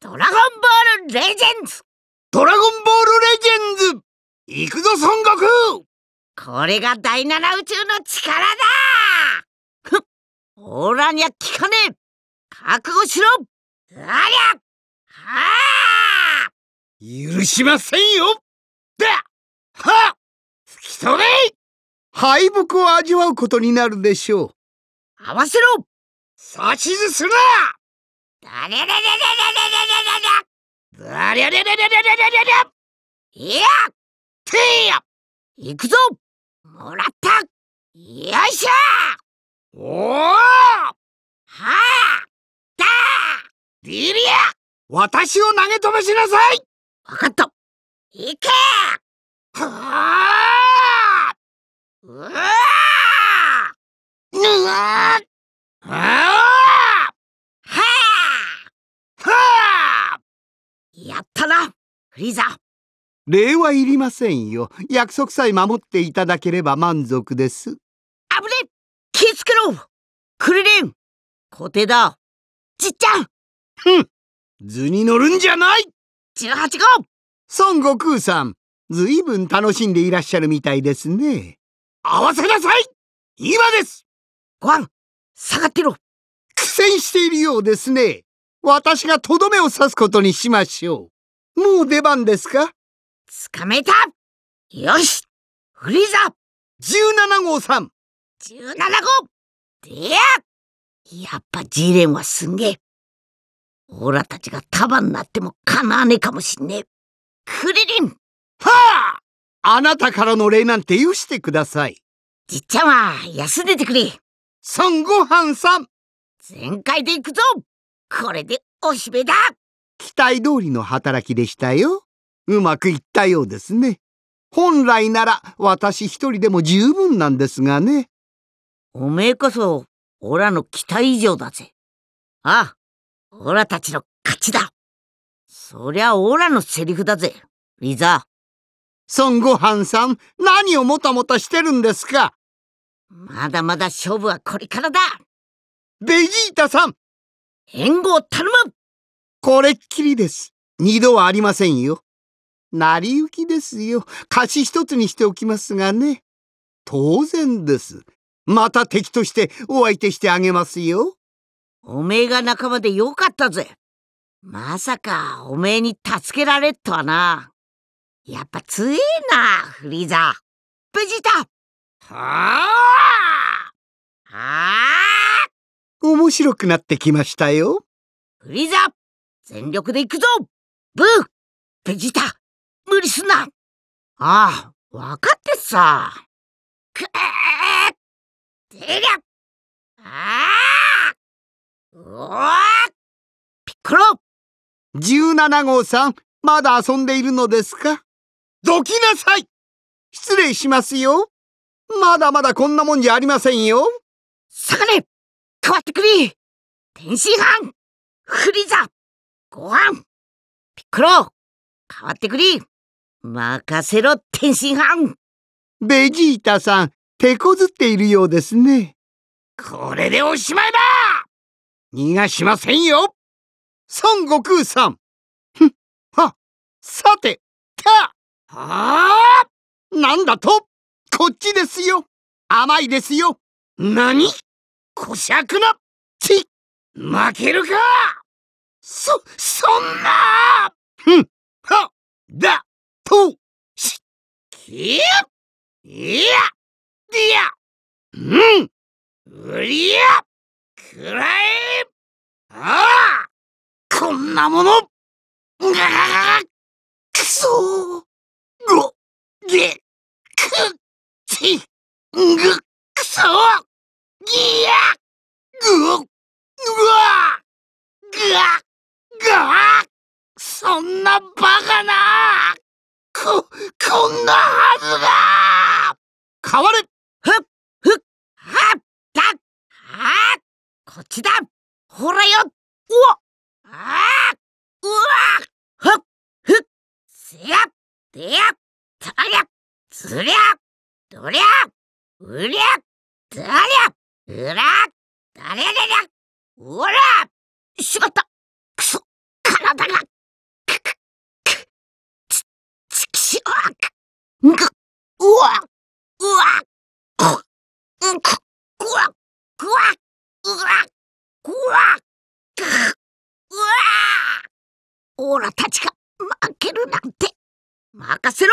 ドラゴンボールレジェンズドラゴンボールレジェンズ行くぞ孫悟空これが第七宇宙の力だふっオーラにゃ効かねえ覚悟しろありゃはあ許しませんよだは吹き飛べ敗北を味わうことになるでしょう合わせろ指図するなだれれれれれれれゃりゃりゃりゃりゃりゃりゃりゃいやてくぞもらったよいしょおおはあだリア私を投げ飛ばしなさいわかったいけやったなフリーザ礼はいりませんよ約束さえ守っていただければ満足ですあぶね気ぃつけろクリリン小手だじっちゃんふん図に乗るんじゃない18号孫悟空さんずいぶん楽しんでいらっしゃるみたいですね合わせなさい今ですご飯下がってろ苦戦しているようですね私がとどめを刺すことにしましょう。もう出番ですかつかめたよしフリーザ !17 号さん !17 号でややっぱジレンはすんげえ。オラたちが束になってもかなわねえかもしんねえ。クリリンはああなたからの礼なんて許してください。じっちゃんは休んでてくれ。孫悟飯さん全開で行くぞこれでおしべだ期待通りの働きでしたよ。うまくいったようですね。本来なら私一人でも十分なんですがね。おめえこそ、オラの期待以上だぜ。ああ、オラたちの勝ちだ。そりゃオラのセリフだぜ、リザー。孫悟飯さん、何をもたもたしてるんですかまだまだ勝負はこれからだベジータさん援護を頼むこれっきりです。二度はありませんよ。成り行きですよ。貸し一つにしておきますがね。当然です。また敵としてお相手してあげますよ。おめえが仲間でよかったぜ。まさかおめえに助けられっとはな。やっぱ強えな、フリーザ。ベジータはあはあ面白くなってきましたよ。フリーザ全力で行くぞブーベジータ無理すんなああ、分かってっさ。くえーてりゃああおーピッコロ !17 号さん、まだ遊んでいるのですかどきなさい失礼しますよまだまだこんなもんじゃありませんよ下がれ変わってくれ天津飯フリザご飯ピッコロ変わってくれ任せろ天津飯ベジータさん、手こずっているようですね。これでおしまいだ逃がしませんよ孫悟空さんふっ、は、さて、たはあなんだとこっちですよ甘いですよ何こしゃくなち負けるかそ、そんなふん、は、だ、と、し、きや、いや、りや、うん、うりや、くらえ、ああ、こんなもの、があ、くそ、ろ、で、く、ち、ぐ、くそ、ぐっうわぐわがそんなバカなこ、こんなはずが変われふっふっはっだはっこっちだほらようわあうわふっふっせやでやたりゃずりゃどりゃうりゃだりゃうらだれれれおらしまったくそ体がくくくちちきしわくくうわうわくうくくわくわうわくわくうわオーラたちが負けるなんて任せろ